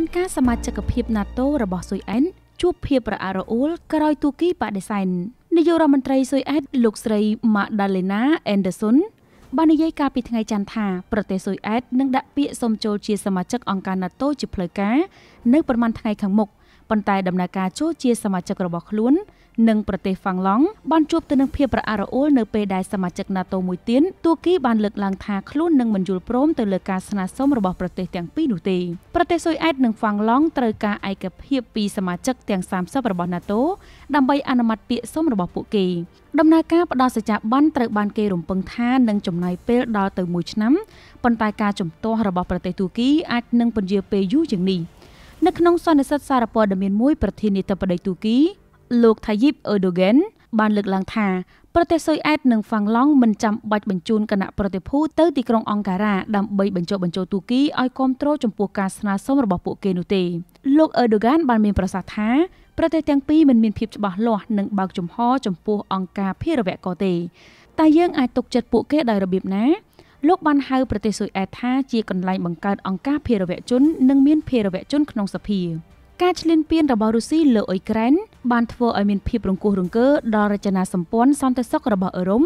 នការសមាជិកភាព NATO របស់ស៊ុយអែនជួប ភាពរអាក់រអួលក្រោយទូគីបដិសេធនាយករដ្ឋមន្ត្រីស៊ុយអែនលោកស្រី Magdalena Anderson បាននិយាយកាលពីថ្ងៃច័ន្ទថាប្រទេសស៊ុយអែតនឹងដាក់ពាក្យសុំចូលជា សមាជិកអង្គការ NATO ជាផ្លូវការនៅប្រមាណថ្ងៃខាងមុខប៉ុន្តែដំណើរការចូលជា សមាជិករបស់ខ្លួននិងប្រទេសហ្វាំងឡង់បានជួបទៅនឹងភាពប្រអាក់រអួលនៅពេលដែលសមាជិក NATO មួយទៀតទួរគីបានលើកឡើងថាខ្លួននឹងមិនយល់ព្រមទៅលើការស្នើសុំរបស់ប្រទេសទាំងពីរនោះទេប្រទេសស៊ុយអែតនិងហ្វាំងឡង់ត្រូវការឯកភាពពីសមាជិកទាំង30របស់ NATO ដើម្បីអនុម័តពាក្យសុំរបស់ពួកគេដំណើរការផ្ដល់សច្ចាប័នត្រូវបានគេរំពឹងថានឹងចំណាយពេលដល់ទៅ1ឆ្នាំប៉ុន្តែការជំទាស់របស់ប្រទេសទួរគីអាចនឹងពន្យាពេលយូរជាងនេះនៅក្នុងសន្និសីទសារព័ត៌មានមួយប្រធានាធិបតីទូគីលោកថាយីបអឺដូហ្គែនបានលើកឡើងថាប្រទេសស៊ុយអែតនិងហ្វាំងឡង់មិនចាំបាច់បញ្ជូនគណៈប្រតិភូទៅទីក្រុងអង្ការ៉ាដើម្បីបញ្ចុះបញ្ចូលទូគីឲ្យគ្រប់គ្រងចំពោះការស្នើសុំរបស់ពួកគេនោះទេលោកអឺដូហ្គានបានមានប្រសាសន៍ថាប្រទេសទាំងពីរមិនមានភាពច្បាស់លាស់និងបើកចំហ ចំពោះអង្គការភារវកទេតែយើងអាចទុកចិត្តពួកគេដោយរបៀបណាលោកបានហៅប្រទេសស៊ុយអែតថាជាកន្លែងបង្កើតអង្គការភារវជននិងមានភារវជនក្នុងសភាការឈ្លានពានរបស់រុស្ស៊ីលើអ៊ុយក្រែនបានធ្វើឲ្យមានភាពរង្គោះរង្គើដល់រចនាសម្ព័ន្ធសន្តិសុខរបស់អឺរ៉ុប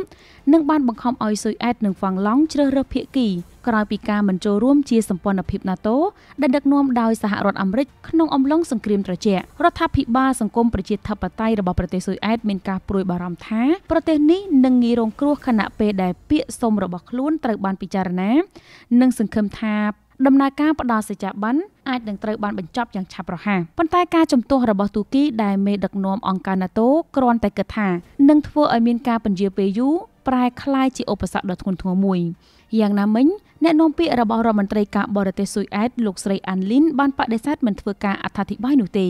និងបានបង្ខំឲ្យស៊ុយអែតនិងហ្វាំងឡង់ជ្រើសរើសភាគីក្រោយពីការមិនចូលរួមជាសម្ព័ន្ធភាព NATO ដែលដឹកនាំដោយសហរដ្ឋអាមេរិកក្នុងអំឡុងសង្គ្រាមត្រជាក់រដ្ឋាភិបាលសង្គមប្រជាធិបតេយ្យរបស់ប្រទេសស៊ុយអែតមានការព្រួយបារម្ភថាប្រទេសនេះនឹងងាយរងគ្រោះខណៈពេលដែលពាក្យសុំរបស់ខ្លួន ត្រូវបានពិចារណា និង សង្ឃឹមថាដំណើរការផ្ដល់សេចក្ដីប័ណ្ណអាចនឹងត្រូវបានបញ្ចប់យ៉ាងឆាប់រហ័សប៉ុន្តែការជំទាស់របស់ទូគីដែលមេដឹកនាំអង្គការ NATO គ្រាន់តែគិតថានឹងធ្វើឲ្យមានការពន្យាពេលយូរប្រែคล้ายជាឧបសគ្គដ៏ធ្ងន់ធ្ងរមួយយ៉ាងណាមិញអ្នកនាំពាក្យរបស់រដ្ឋមន្ត្រីការបរទេសស៊ុយអែតលោកស្រីអានលីនបានបដិសេធមិនធ្វើការអត្ថាធិប្បាយនោះទេ